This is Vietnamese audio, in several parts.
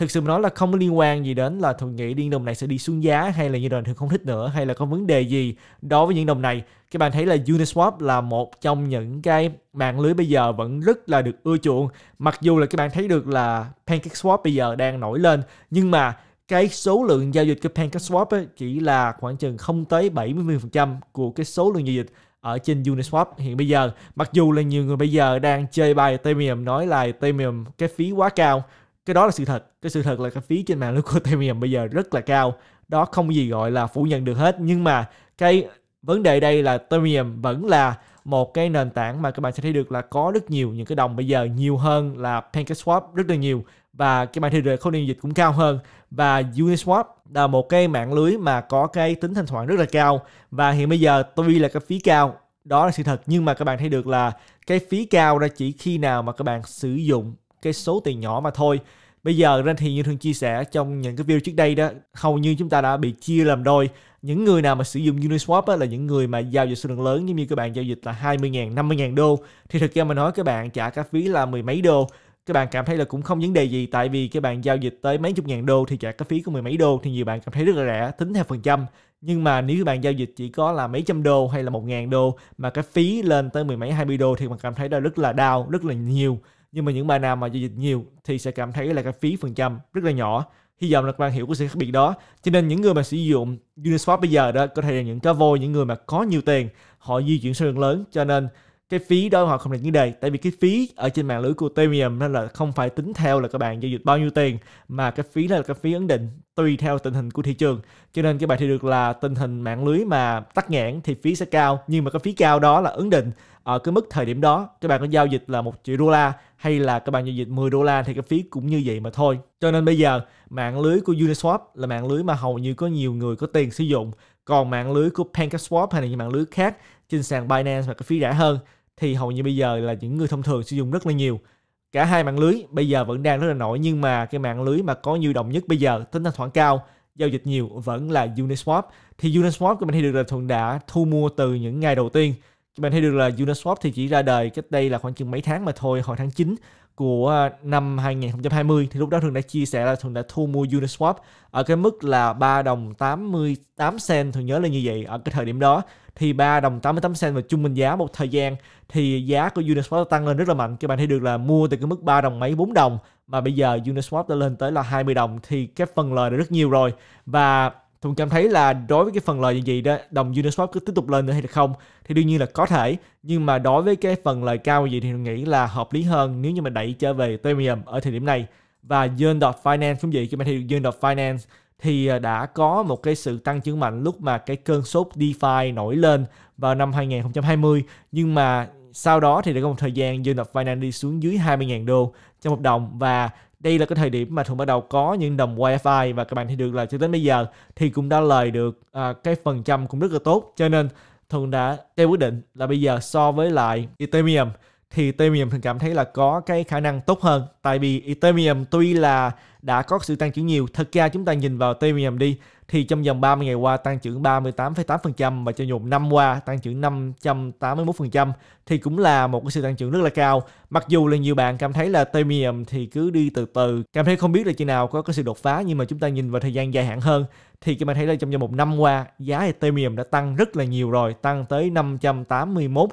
thực sự mà nói là không có liên quan gì đến là thuận nghĩ liên đồng này sẽ đi xuống giá hay là như đoàn thường không thích nữa hay là có vấn đề gì đối với những đồng này các bạn thấy là Uniswap là một trong những cái mạng lưới bây giờ vẫn rất là được ưa chuộng mặc dù là các bạn thấy được là PancakeSwap bây giờ đang nổi lên nhưng mà cái số lượng giao dịch của PancakeSwap ấy chỉ là khoảng chừng không tới 70% của cái số lượng giao dịch ở trên Uniswap hiện bây giờ. Mặc dù là nhiều người bây giờ đang chơi bài Ethereum nói là Ethereum cái phí quá cao cái đó là sự thật cái sự thật là cái phí trên sàn Ethereum bây giờ rất là cao đó không gì gọi là phủ nhận được hết nhưng mà cái vấn đề đây là Ethereum vẫn là một cái nền tảng mà các bạn sẽ thấy được là có rất nhiều những cái đồng bây giờ nhiều hơn là PancakeSwap rất là nhiều và cái mạng TR không liên dịch cũng cao hơn và Uniswap là một cái mạng lưới mà có cái tính thanh khoản rất là cao và hiện bây giờ tuy là cái phí cao đó là sự thật nhưng mà các bạn thấy được là cái phí cao ra chỉ khi nào mà các bạn sử dụng cái số tiền nhỏ mà thôi bây giờ nên thì như thường chia sẻ trong những cái video trước đây đó hầu như chúng ta đã bị chia làm đôi những người nào mà sử dụng Uniswap á, là những người mà giao dịch số lượng lớn giống như các bạn giao dịch là 20.000, 50.000 đô thì thực ra mà nói các bạn trả cả phí là mười mấy đô các bạn cảm thấy là cũng không vấn đề gì tại vì các bạn giao dịch tới mấy chục ngàn đô thì trả cái phí của mười mấy đô thì nhiều bạn cảm thấy rất là rẻ tính theo phần trăm nhưng mà nếu các bạn giao dịch chỉ có là mấy trăm đô hay là một ngàn đô mà cái phí lên tới mười mấy hai mươi đô thì bạn cảm thấy là rất là đau rất là nhiều nhưng mà những bài nào mà giao dịch nhiều thì sẽ cảm thấy là cái phí phần trăm rất là nhỏ hy vọng là các bạn hiểu cái sự khác biệt đó cho nên những người mà sử dụng Uniswap bây giờ đó có thể là những cá voi những người mà có nhiều tiền họ di chuyển số lượng lớn cho nên cái phí đó họ không được vấn đề tại vì cái phí ở trên mạng lưới của Premium nên là không phải tính theo là các bạn giao dịch bao nhiêu tiền mà cái phí đó là cái phí ấn định tùy theo tình hình của thị trường cho nên các bạn thì được là tình hình mạng lưới mà tắt nghẽn thì phí sẽ cao nhưng mà cái phí cao đó là ấn định ở cái mức thời điểm đó các bạn có giao dịch là một triệu đô la hay là các bạn giao dịch 10 đô la thì cái phí cũng như vậy mà thôi cho nên bây giờ mạng lưới của Uniswap là mạng lưới mà hầu như có nhiều người có tiền sử dụng còn mạng lưới của PancakeSwap hay là những mạng lưới khác trên sàn Binance mà cái phí rẻ hơn thì hầu như bây giờ là những người thông thường sử dụng rất là nhiều cả hai mạng lưới bây giờ vẫn đang rất là nổi nhưng mà cái mạng lưới mà có nhiều đồng nhất bây giờ tính thanh khoản cao giao dịch nhiều vẫn là Uniswap thì Uniswap của mình thì được là thuận đã thu mua từ những ngày đầu tiên mình thấy được là Uniswap thì chỉ ra đời cách đây là khoảng chừng mấy tháng mà thôi hồi tháng 9 của à, năm 2020 thì lúc đó thường đã chia sẻ là thường đã thu mua Uniswap ở cái mức là 3 đồng 88 cent thường nhớ là như vậy ở cái thời điểm đó thì 3 đồng 88 cent và trung bình giá một thời gian thì giá của Uniswap tăng lên rất là mạnh các bạn thấy được là mua từ cái mức 3 đồng mấy 4 đồng mà bây giờ Uniswap đã lên tới là 20 đồng thì cái phần lời đã rất nhiều rồi và Tùng cảm thấy là đối với cái phần lời như vậy đó, đồng Uniswap cứ tiếp tục lên nữa hay là không thì đương nhiên là có thể nhưng mà đối với cái phần lời cao như vậy thì tôi nghĩ là hợp lý hơn nếu như mà đẩy trở về Ethereum ở thời điểm này và Yen Finance cũng vậy Các bạn thấy được Yen Finance thì à, đã có một cái sự tăng trưởng mạnh lúc mà cái cơn sốt DeFi nổi lên vào năm 2020 nhưng mà sau đó thì đã có một thời gian dư nợ Binance đi xuống dưới 20.000 đô cho một đồng và đây là cái thời điểm mà thường bắt đầu có những đồng wifi và các bạn thấy được là cho đến bây giờ thì cũng đã lời được à, cái phần trăm cũng rất là tốt cho nên thường đã theo quyết định là bây giờ so với lại Ethereum thì Ethereum thường cảm thấy là có cái khả năng tốt hơn. Tại vì Ethereum tuy là đã có sự tăng trưởng nhiều, thật ra chúng ta nhìn vào Ethereum đi thì trong vòng 30 ngày qua tăng trưởng 38,8% và cho dù năm qua tăng trưởng 581% thì cũng là một cái sự tăng trưởng rất là cao. Mặc dù là nhiều bạn cảm thấy là Ethereum thì cứ đi từ từ, cảm thấy không biết là khi nào có cái sự đột phá nhưng mà chúng ta nhìn vào thời gian dài hạn hơn thì các bạn thấy là trong vòng một năm qua giá Ethereum đã tăng rất là nhiều rồi, tăng tới 581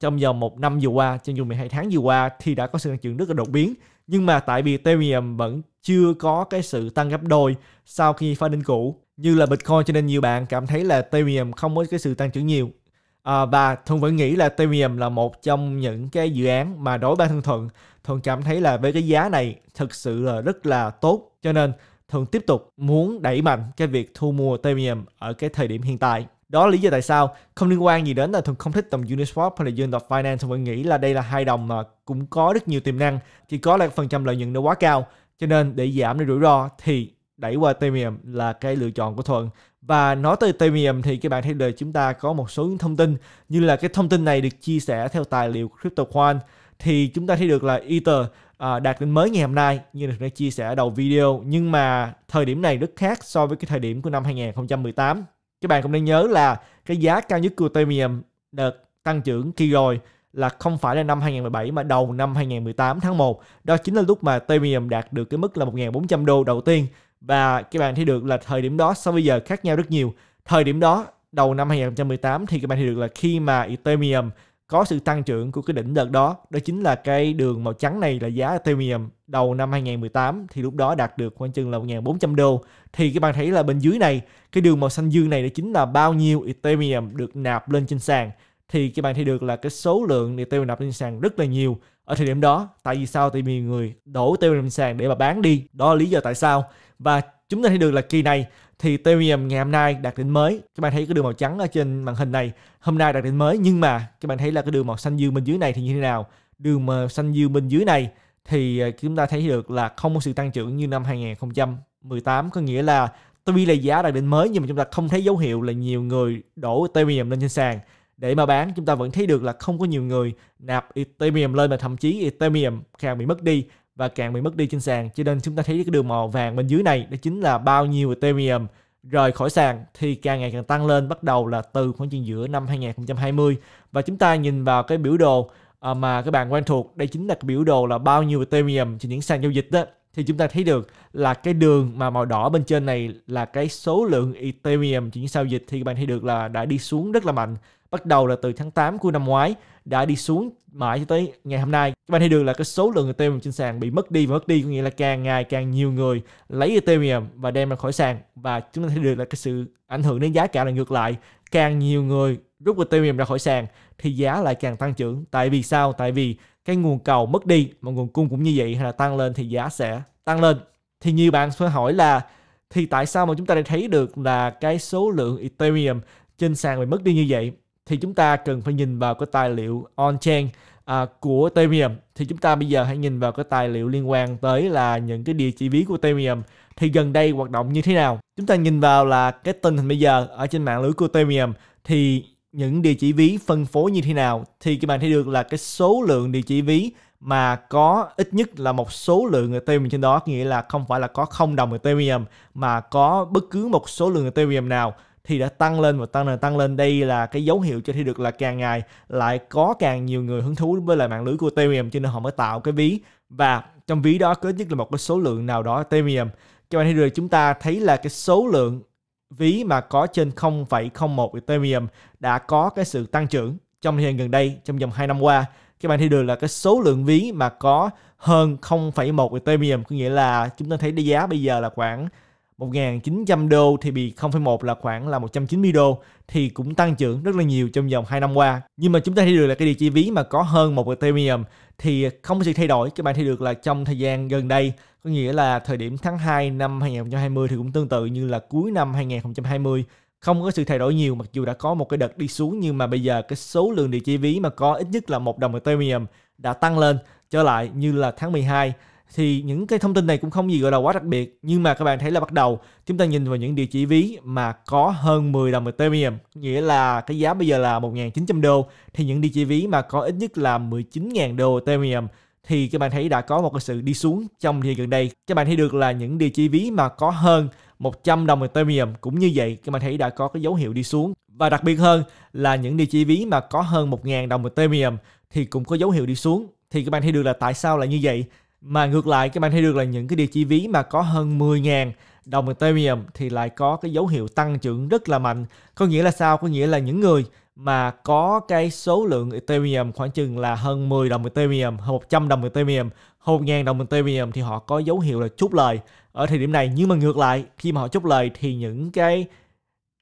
trong vòng một năm vừa qua, trong vòng 12 tháng vừa qua thì đã có sự tăng trưởng rất là đột biến. Nhưng mà tại vì Ethereum vẫn chưa có cái sự tăng gấp đôi sau khi pha đinh cũ như là Bitcoin cho nên nhiều bạn cảm thấy là Ethereum không có cái sự tăng trưởng nhiều. À, và thường vẫn nghĩ là Ethereum là một trong những cái dự án mà đối ba thân Thuận, thường cảm thấy là với cái giá này thực sự là rất là tốt. Cho nên thường tiếp tục muốn đẩy mạnh cái việc thu mua Ethereum ở cái thời điểm hiện tại đó là lý do tại sao không liên quan gì đến là thuần không thích dòng Uniswap hay là dương đọc Finance mọi vẫn nghĩ là đây là hai đồng mà cũng có rất nhiều tiềm năng chỉ có là phần trăm lợi nhuận nó quá cao cho nên để giảm đi rủi ro thì đẩy qua Ethereum là cái lựa chọn của thuận và nói tới Ethereum thì các bạn thấy được chúng ta có một số những thông tin như là cái thông tin này được chia sẻ theo tài liệu CryptoQuant thì chúng ta thấy được là Ether à, đạt đến mới ngày hôm nay như được đã chia sẻ đầu video nhưng mà thời điểm này rất khác so với cái thời điểm của năm 2018 các bạn cũng nên nhớ là cái giá cao nhất của Ethereum đợt tăng trưởng kỳ rồi là không phải là năm 2017 mà đầu năm 2018 tháng 1. Đó chính là lúc mà Ethereum đạt được cái mức là 1.400 đô đầu tiên. Và các bạn thấy được là thời điểm đó so với giờ khác nhau rất nhiều. Thời điểm đó đầu năm 2018 thì các bạn thấy được là khi mà Ethereum có sự tăng trưởng của cái đỉnh đợt đó đó chính là cái đường màu trắng này là giá Ethereum đầu năm 2018 thì lúc đó đạt được khoảng chừng là 1.400 đô thì các bạn thấy là bên dưới này cái đường màu xanh dương này đó chính là bao nhiêu Ethereum được nạp lên trên sàn thì các bạn thấy được là cái số lượng Ethereum nạp lên sàn rất là nhiều ở thời điểm đó tại vì sao tại vì người đổ Ethereum sàn để mà bán đi đó là lý do tại sao và chúng ta thấy được là kỳ này thì Ethereum ngày hôm nay đạt đỉnh mới các bạn thấy cái đường màu trắng ở trên màn hình này hôm nay đạt đỉnh mới nhưng mà các bạn thấy là cái đường màu xanh dương bên dưới này thì như thế nào đường màu xanh dương bên dưới này thì ờ, chúng ta thấy được là không có sự tăng trưởng như năm 2018 có nghĩa là tuy là giá đạt đỉnh mới nhưng mà chúng ta không thấy dấu hiệu là nhiều người đổ Ethereum lên trên sàn để mà bán chúng ta vẫn thấy được là không có nhiều người nạp Ethereum lên mà thậm chí Ethereum càng bị mất đi và càng bị mất đi trên sàn cho nên chúng ta thấy cái đường màu vàng bên dưới này đó chính là bao nhiêu Ethereum rời khỏi sàn thì càng ngày càng tăng lên bắt đầu là từ khoảng chừng giữa năm 2020 và chúng ta nhìn vào cái biểu đồ à, mà các bạn quen thuộc đây chính là cái biểu đồ là bao nhiêu Ethereum trên những sàn giao dịch đó thì chúng ta thấy được là cái đường mà màu đỏ bên trên này là cái số lượng Ethereum trên những giao dịch thì các bạn thấy được là đã đi xuống rất là mạnh bắt đầu là từ tháng 8 của năm ngoái đã đi xuống mãi cho tới ngày hôm nay. Các bạn thấy được là cái số lượng Ethereum trên sàn bị mất đi và mất đi có nghĩa là càng ngày càng nhiều người lấy Ethereum và đem ra khỏi sàn và chúng ta thấy được là cái sự ảnh hưởng đến giá cả là ngược lại. Càng nhiều người rút Ethereum ra khỏi sàn thì giá lại càng tăng trưởng. Tại vì sao? Tại vì cái nguồn cầu mất đi mà nguồn cung cũng như vậy hay là tăng lên thì giá sẽ tăng lên. Thì nhiều bạn sẽ hỏi là thì tại sao mà chúng ta lại thấy được là cái số lượng Ethereum trên sàn bị mất đi như vậy thì chúng ta cần phải nhìn vào cái tài liệu on-chain à, của Ethereum thì chúng ta bây giờ hãy nhìn vào cái tài liệu liên quan tới là những cái địa chỉ ví của Ethereum thì gần đây hoạt động như thế nào chúng ta nhìn vào là cái tình hình bây giờ ở trên mạng lưới của Ethereum thì những địa chỉ ví phân phối như thế nào thì các bạn thấy được là cái số lượng địa chỉ ví mà có ít nhất là một số lượng Ethereum trên đó nghĩa là không phải là có không đồng Ethereum mà có bất cứ một số lượng Ethereum nào thì đã tăng lên và tăng lên tăng lên đây là cái dấu hiệu cho thấy được là càng ngày lại có càng nhiều người hứng thú với lại mạng lưới của Ethereum cho nên họ mới tạo cái ví và trong ví đó có nhất là một cái số lượng nào đó Ethereum các bạn thấy được chúng ta thấy là cái số lượng ví mà có trên 0,01 Ethereum đã có cái sự tăng trưởng trong thời gian gần đây trong vòng 2 năm qua các bạn thấy được là cái số lượng ví mà có hơn 0,1 Ethereum có nghĩa là chúng ta thấy cái giá bây giờ là khoảng 1.900 đô thì bị 0,1 là khoảng là 190 đô thì cũng tăng trưởng rất là nhiều trong vòng 2 năm qua. Nhưng mà chúng ta thấy được là cái địa chỉ ví mà có hơn một Ethereum thì không có sự thay đổi. Các bạn thấy được là trong thời gian gần đây có nghĩa là thời điểm tháng 2 năm 2020 thì cũng tương tự như là cuối năm 2020 không có sự thay đổi nhiều mặc dù đã có một cái đợt đi xuống nhưng mà bây giờ cái số lượng địa chỉ ví mà có ít nhất là một đồng Ethereum đã tăng lên trở lại như là tháng 12 thì những cái thông tin này cũng không gì gọi là quá đặc biệt nhưng mà các bạn thấy là bắt đầu chúng ta nhìn vào những địa chỉ ví mà có hơn 10 đồng Ethereum nghĩa là cái giá bây giờ là 1.900 đô thì những địa chỉ ví mà có ít nhất là 19.000 đô Ethereum thì các bạn thấy đã có một cái sự đi xuống trong thời gần đây các bạn thấy được là những địa chỉ ví mà có hơn 100 đồng Ethereum cũng như vậy các bạn thấy đã có cái dấu hiệu đi xuống và đặc biệt hơn là những địa chỉ ví mà có hơn 1.000 đồng Ethereum thì cũng có dấu hiệu đi xuống thì các bạn thấy được là tại sao lại như vậy mà ngược lại các bạn thấy được là những cái địa chỉ ví mà có hơn 10.000 đồng Ethereum thì lại có cái dấu hiệu tăng trưởng rất là mạnh. Có nghĩa là sao? Có nghĩa là những người mà có cái số lượng Ethereum khoảng chừng là hơn 10 đồng Ethereum, hơn 100 đồng Ethereum, hơn 1.000 đồng Ethereum thì họ có dấu hiệu là chốt lời ở thời điểm này. Nhưng mà ngược lại, khi mà họ chốt lời thì những cái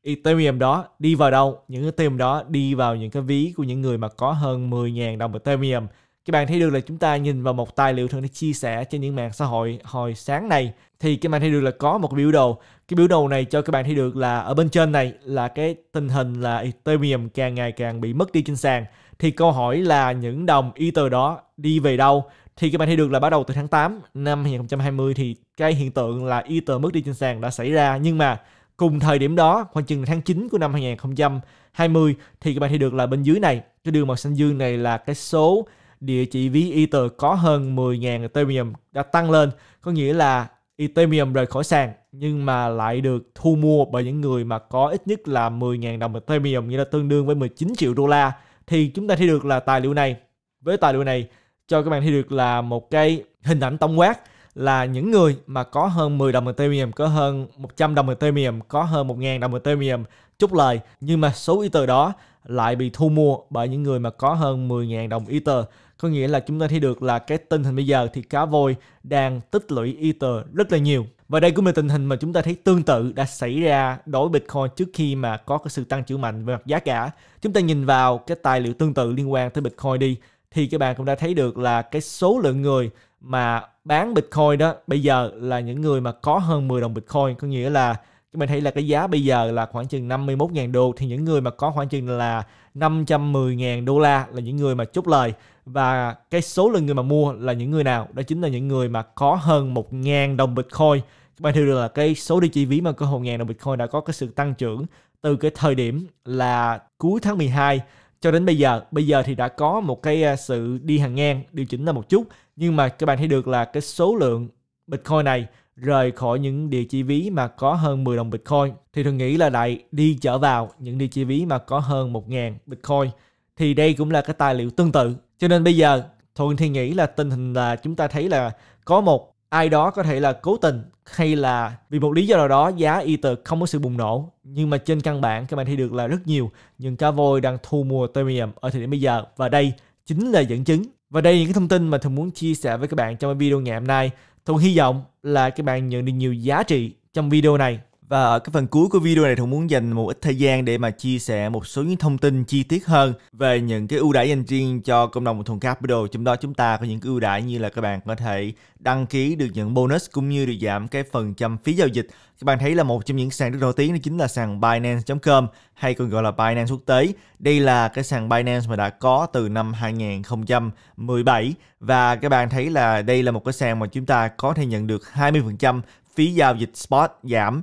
Ethereum đó đi vào đâu? Những cái Ethereum đó đi vào những cái ví của những người mà có hơn 10.000 đồng Ethereum các bạn thấy được là chúng ta nhìn vào một tài liệu thường được chia sẻ trên những mạng xã hội hồi sáng này thì các bạn thấy được là có một biểu đồ cái biểu đồ này cho các bạn thấy được là ở bên trên này là cái tình hình là Ethereum càng ngày càng bị mất đi trên sàn thì câu hỏi là những đồng Ether đó đi về đâu thì các bạn thấy được là bắt đầu từ tháng 8 năm 2020 thì cái hiện tượng là Ether mất đi trên sàn đã xảy ra nhưng mà cùng thời điểm đó khoảng chừng tháng 9 của năm 2020 thì các bạn thấy được là bên dưới này cái đường màu xanh dương này là cái số địa chỉ ví Ether có hơn 10.000 Ethereum đã tăng lên. Có nghĩa là Ethereum rời khỏi sàn nhưng mà lại được thu mua bởi những người mà có ít nhất là 10.000 đồng Ethereum nghĩa là tương đương với 19 triệu đô la thì chúng ta thấy được là tài liệu này với tài liệu này cho các bạn thấy được là một cái hình ảnh tổng quát là những người mà có hơn 10 đồng Ethereum, có hơn 100 đồng Ethereum, có hơn 1.000 đồng Ethereum chút lời. Nhưng mà số Ether đó lại bị thu mua bởi những người mà có hơn 10.000 đồng Ether. Có nghĩa là chúng ta thấy được là cái tình hình bây giờ thì cá voi đang tích lũy Ether rất là nhiều. Và đây cũng là tình hình mà chúng ta thấy tương tự đã xảy ra đối với Bitcoin trước khi mà có cái sự tăng trưởng mạnh về mặt giá cả. Chúng ta nhìn vào cái tài liệu tương tự liên quan tới Bitcoin đi thì các bạn cũng đã thấy được là cái số lượng người mà bán Bitcoin đó bây giờ là những người mà có hơn 10 đồng Bitcoin có nghĩa là mình thấy là cái giá bây giờ là khoảng chừng 51.000 đô thì những người mà có khoảng chừng là 510.000 đô la là những người mà chốt lời và cái số lượng người mà mua là những người nào đó chính là những người mà có hơn 1.000 đồng Bitcoin các bạn thấy được là cái số đi chi ví mà có hội ngàn đồng Bitcoin đã có cái sự tăng trưởng từ cái thời điểm là cuối tháng 12 cho đến bây giờ bây giờ thì đã có một cái à, sự đi hàng ngang điều chỉnh là một chút nhưng mà các bạn thấy được là cái số lượng Bitcoin này rời khỏi những địa chỉ ví mà có hơn 10 đồng Bitcoin thì thường nghĩ là lại đi trở vào những địa chỉ ví mà có hơn 1.000 Bitcoin thì đây cũng là cái tài liệu tương tự cho nên bây giờ thường thì nghĩ là tình hình là chúng ta thấy là có một ai đó có thể là cố tình hay là vì một lý do nào đó giá Ether không có sự bùng nổ nhưng mà trên căn bản các bạn thấy được là rất nhiều những cá voi đang thu mua Ethereum ở thời điểm bây giờ và đây chính là dẫn chứng và đây là những cái thông tin mà thường muốn chia sẻ với các bạn trong video ngày hôm nay thường hy vọng là các bạn nhận được nhiều giá trị trong video này và ở cái phần cuối của video này Thuận muốn dành một ít thời gian để mà chia sẻ một số những thông tin chi tiết hơn về những cái ưu đãi dành riêng cho cộng đồng thùng Thuận Capital. Trong đó chúng ta có những cái ưu đãi như là các bạn có thể đăng ký được những bonus cũng như được giảm cái phần trăm phí giao dịch. Các bạn thấy là một trong những sàn rất nổi tiếng đó chính là sàn Binance.com hay còn gọi là Binance quốc tế. Đây là cái sàn Binance mà đã có từ năm 2017 và các bạn thấy là đây là một cái sàn mà chúng ta có thể nhận được 20% phí giao dịch spot giảm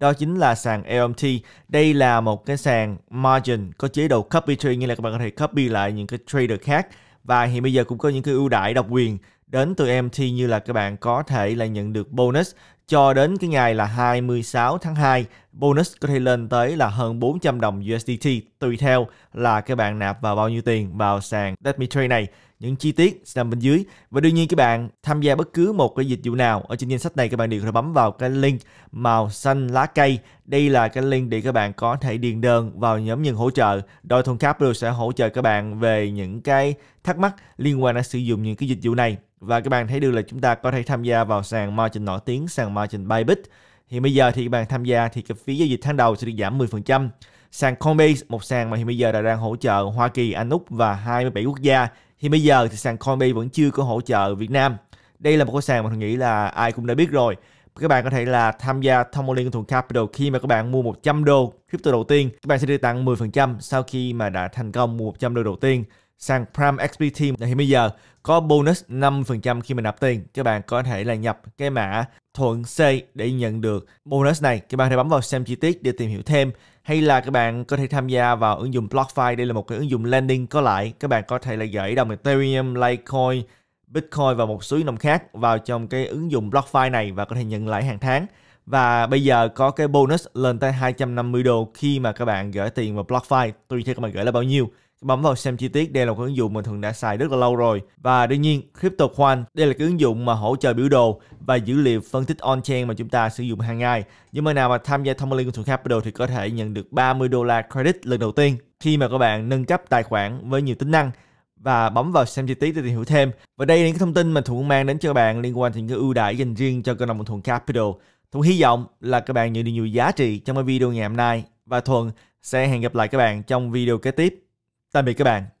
đó chính là sàn LMT. Đây là một cái sàn margin có chế độ copy trade nghĩa là các bạn có thể copy lại những cái trader khác và hiện bây giờ cũng có những cái ưu đãi độc quyền đến từ LMT như là các bạn có thể là nhận được bonus cho đến cái ngày là 26 tháng 2, bonus có thể lên tới là hơn 400 đồng USDT tùy theo là các bạn nạp vào bao nhiêu tiền vào sàn Redmi này. Những chi tiết sẽ nằm bên dưới. Và đương nhiên các bạn tham gia bất cứ một cái dịch vụ nào ở trên danh sách này các bạn đều có thể bấm vào cái link màu xanh lá cây. Đây là cái link để các bạn có thể điền đơn vào nhóm nhân hỗ trợ. Đôi thôn Capital sẽ hỗ trợ các bạn về những cái thắc mắc liên quan đến sử dụng những cái dịch vụ này và các bạn thấy được là chúng ta có thể tham gia vào sàn margin nổi tiếng, sàn margin Bybit. thì bây giờ thì các bạn tham gia thì cái phí giao dịch tháng đầu sẽ được giảm 10%. Sàn Coinbase, một sàn mà hiện bây giờ đã đang hỗ trợ Hoa Kỳ, Anh Úc và 27 quốc gia. thì bây giờ thì sàn Coinbase vẫn chưa có hỗ trợ Việt Nam. Đây là một cái sàn mà tôi nghĩ là ai cũng đã biết rồi các bạn có thể là tham gia thông qua link thuộc Capital khi mà các bạn mua 100 đô crypto đầu tiên các bạn sẽ được tặng 10% sau khi mà đã thành công mua 100 đô đầu tiên sang Prime Team thì bây giờ có bonus 5% khi mình nạp tiền. Các bạn có thể là nhập cái mã thuận C để nhận được bonus này. Các bạn có thể bấm vào xem chi tiết để tìm hiểu thêm. Hay là các bạn có thể tham gia vào ứng dụng BlockFi. Đây là một cái ứng dụng lending có lại. Các bạn có thể là gửi đồng Ethereum, Litecoin, Bitcoin và một số đồng khác vào trong cái ứng dụng BlockFi này và có thể nhận lãi hàng tháng. Và bây giờ có cái bonus lên tới 250 đô khi mà các bạn gửi tiền vào BlockFi. Tùy theo các bạn gửi là bao nhiêu. Bấm vào xem chi tiết, đây là một ứng dụng mà thường đã xài rất là lâu rồi. Và đương nhiên, CryptoQuant, đây là cái ứng dụng mà hỗ trợ biểu đồ và dữ liệu phân tích on-chain mà chúng ta sử dụng hàng ngày. Những bạn nào mà tham gia thông linh của Thượng Capital thì có thể nhận được 30 đô la credit lần đầu tiên khi mà các bạn nâng cấp tài khoản với nhiều tính năng và bấm vào xem chi tiết để tìm hiểu thêm. Và đây là những thông tin mà Thuận mang đến cho các bạn liên quan đến những cái ưu đãi dành riêng cho cộng đồng Thuận Capital. Thuận hy vọng là các bạn nhận được nhiều giá trị trong cái video ngày hôm nay và Thuận sẽ hẹn gặp lại các bạn trong video kế tiếp. Tạm biệt các bạn.